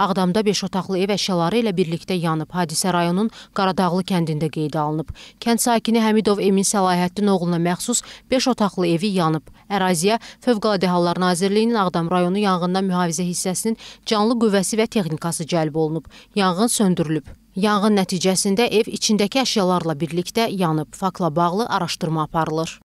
Ağdamda 5 otaqlı ev əşyaları ilə birlikdə yanıb. Hadisə rayonun Qaradağlı kəndində qeydə alınıb. Kənd sakini Həmidov Emin Səlahiyyətdin oğluna məxsus 5 otaqlı evi yanıb. Əraziyə Fövqəladə Hallar Nazirliyinin Ağdam rayonu yanğından mühafizə hissəsinin canlı qüvvəsi və texnikası cəlb olunub. Yanğın söndürülüb. Yanğın nəticəsində ev içindəki əşyalarla birlikdə yanıb. Fakla bağlı araşdırma aparılır.